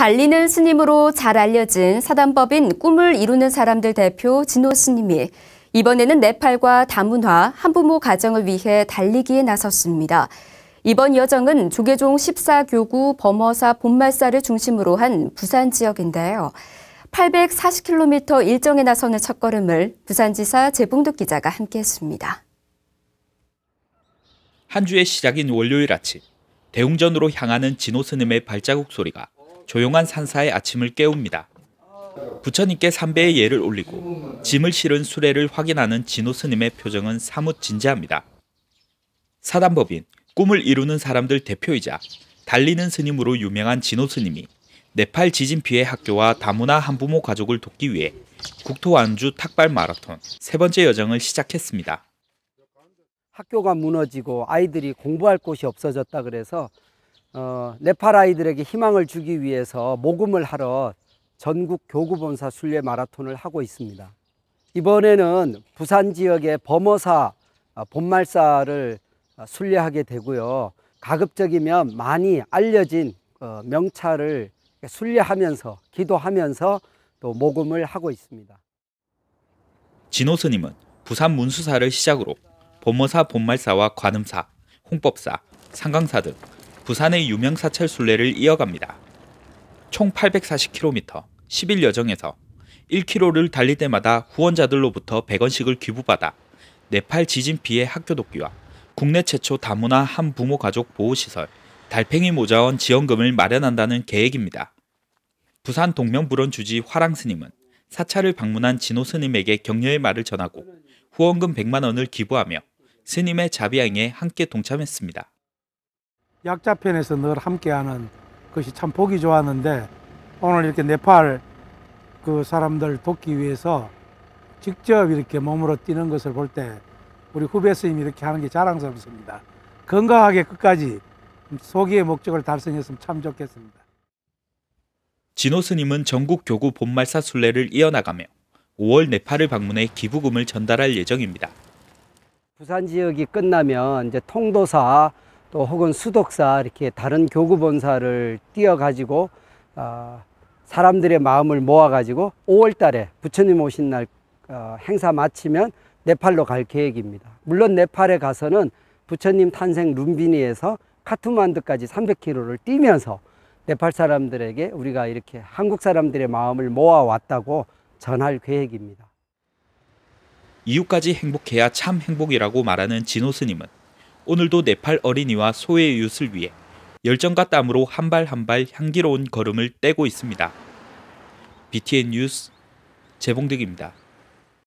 달리는 스님으로 잘 알려진 사단법인 꿈을 이루는 사람들 대표 진호 스님이 이번에는 네팔과 다문화, 한부모 가정을 위해 달리기에 나섰습니다. 이번 여정은 조계종 14교구 범어사 본말사를 중심으로 한 부산 지역인데요. 840km 일정에 나서는 첫걸음을 부산지사 재봉득 기자가 함께했습니다. 한 주의 시작인 월요일 아침, 대웅전으로 향하는 진호 스님의 발자국 소리가 조용한 산사의 아침을 깨웁니다. 부처님께 삼배의 예를 올리고 짐을 실은 수레를 확인하는 진호 스님의 표정은 사뭇 진지합니다. 사단법인, 꿈을 이루는 사람들 대표이자 달리는 스님으로 유명한 진호 스님이 네팔 지진 피해 학교와 다문화 한부모 가족을 돕기 위해 국토 완주 탁발 마라톤 세 번째 여정을 시작했습니다. 학교가 무너지고 아이들이 공부할 곳이 없어졌다 그래서 어, 네팔아이들에게 희망을 주기 위해서 모금을 하러 전국 교구본사 순례 마라톤을 하고 있습니다. 이번에는 부산 지역의 범어사 아, 본말사를 아, 순례하게 되고요. 가급적이면 많이 알려진 어, 명찰을 순례하면서 기도하면서 또 모금을 하고 있습니다. 진호 스님은 부산 문수사를 시작으로 범어사 본말사와 관음사, 홍법사, 상강사 등 부산의 유명 사찰 순례를 이어갑니다. 총 840km, 10일 여정에서 1km를 달릴 때마다 후원자들로부터 100원씩을 기부받아 네팔 지진 피해 학교 돕기와 국내 최초 다문화 한 부모 가족 보호시설, 달팽이 모자원 지원금을 마련한다는 계획입니다. 부산 동명불원 주지 화랑 스님은 사찰을 방문한 진호 스님에게 격려의 말을 전하고 후원금 100만 원을 기부하며 스님의 자비양에 함께 동참했습니다. 약자 편에서 늘 함께하는 것이 참 보기 좋았는데 오늘 이렇게 네팔 그 사람들 돕기 위해서 직접 이렇게 몸으로 뛰는 것을 볼 때 우리 후배 스님이 이렇게 하는 게 자랑스럽습니다. 건강하게 끝까지 소기의 목적을 달성했으면 참 좋겠습니다. 진호 스님은 전국 교구 본말사 순례를 이어나가며 5월 네팔을 방문해 기부금을 전달할 예정입니다. 부산 지역이 끝나면 이제 통도사 또 혹은 수독사 이렇게 다른 교구본사를 띄어가지고 아, 사람들의 마음을 모아가지고 5월 달에 부처님 오신 날 어, 행사 마치면 네팔로 갈 계획입니다. 물론 네팔에 가서는 부처님 탄생 룸비니에서 카투만드까지 300km를 뛰면서 네팔 사람들에게 우리가 이렇게 한국 사람들의 마음을 모아왔다고 전할 계획입니다. 이웃까지 행복해야 참 행복이라고 말하는 진호 스님은 오늘도 네팔 어린이와 소외이웃을 위해 열정과 땀으로 한 발 한 발 향기로운 걸음을 떼고 있습니다. BTN 뉴스 재봉득입니다.